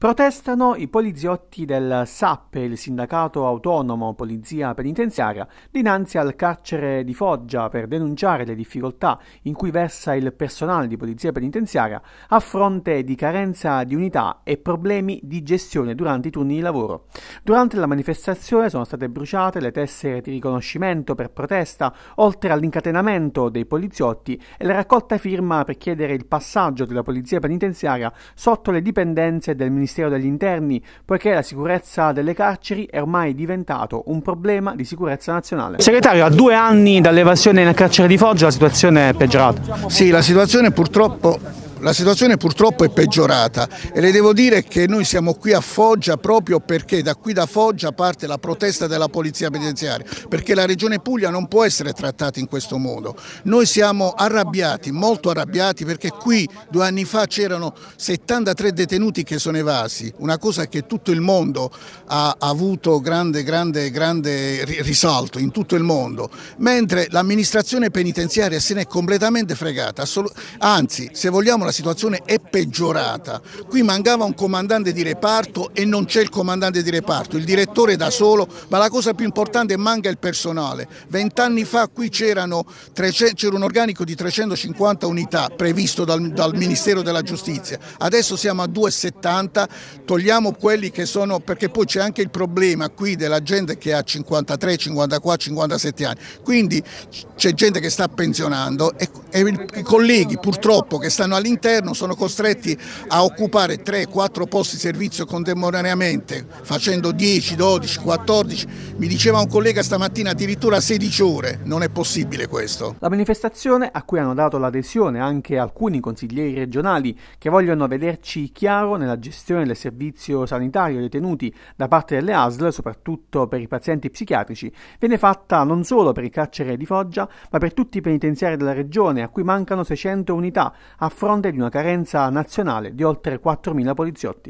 Protestano i poliziotti del SAP, il sindacato autonomo Polizia Penitenziaria, dinanzi al carcere di Foggia per denunciare le difficoltà in cui versa il personale di Polizia Penitenziaria a fronte di carenza di unità e problemi di gestione durante i turni di lavoro. Durante la manifestazione sono state bruciate le tessere di riconoscimento per protesta, oltre all'incatenamento dei poliziotti e la raccolta firma per chiedere il passaggio della Polizia Penitenziaria sotto le dipendenze del Ministero Ministero degli Interni, poiché la sicurezza delle carceri è ormai diventato un problema di sicurezza nazionale. Segretario, a due anni dall'evasione nel carcere di Foggia la situazione è peggiorata? Sì, la situazione purtroppo la situazione purtroppo è peggiorata e le devo dire che noi siamo qui a Foggia proprio perché da qui da Foggia parte la protesta della polizia penitenziaria, perché la regione Puglia non può essere trattata in questo modo. Noi siamo arrabbiati, molto arrabbiati perché qui due anni fa c'erano 73 detenuti che sono evasi, una cosa che tutto il mondo ha avuto grande, grande, grande risalto in tutto il mondo, mentre l'amministrazione penitenziaria se n'è completamente fregata, anzi se vogliamo la la situazione è peggiorata. Qui mancava un comandante di reparto e non c'è il comandante di reparto, il direttore da solo, ma la cosa più importante è manca il personale. Vent'anni fa qui c'era un organico di 350 unità previsto dal, dal Ministero della Giustizia, adesso siamo a 2,70, togliamo quelli che sono, perché poi c'è anche il problema qui della gente che ha 53, 54, 57 anni, quindi c'è gente che sta pensionando e, e i colleghi purtroppo che stanno all'interno all'interno sono costretti a occupare 3-4 posti di servizio contemporaneamente, facendo 10, 12, 14, mi diceva un collega stamattina addirittura 16 ore, non è possibile questo. La manifestazione a cui hanno dato l'adesione anche alcuni consiglieri regionali che vogliono vederci chiaro nella gestione del servizio sanitario detenuti da parte delle ASL, soprattutto per i pazienti psichiatrici, viene fatta non solo per il carcere di Foggia, ma per tutti i penitenziari della regione a cui mancano 600 unità a fronte di una carenza nazionale di oltre 4.000 poliziotti.